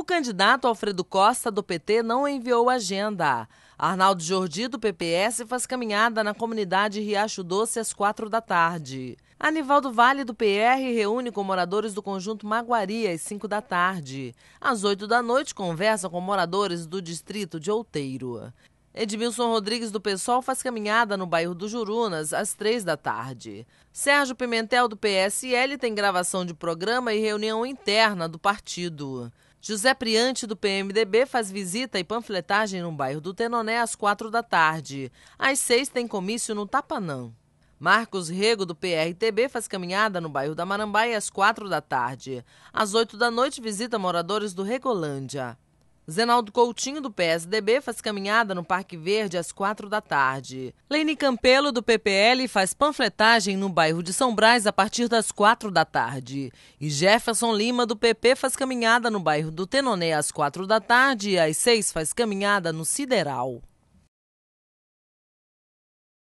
O candidato Alfredo Costa, do PT, não enviou agenda. Arnaldo Jordi, do PPS, faz caminhada na comunidade Riacho Doce às quatro da tarde. Anivaldo Vale, do PR, reúne com moradores do conjunto Maguari às cinco da tarde. Às oito da noite, conversa com moradores do distrito de Outeiro. Edmilson Rodrigues do PSOL faz caminhada no bairro do Jurunas às três da tarde. Sérgio Pimentel do PSL tem gravação de programa e reunião interna do partido. José Priante, do PMDB, faz visita e panfletagem no bairro do Tenoné às quatro da tarde. Às seis tem comício no Tapanã. Marcos Rego, do PRTB, faz caminhada no bairro da Marambaia às quatro da tarde. Às oito da noite, visita moradores do Regolândia. Zenaldo Coutinho, do PSDB, faz caminhada no Parque Verde às quatro da tarde. Lene Campelo, do PPL, faz panfletagem no bairro de São Brás a partir das quatro da tarde. E Jefferson Lima, do PP, faz caminhada no bairro do Tenoné às quatro da tarde e às seis faz caminhada no Sideral.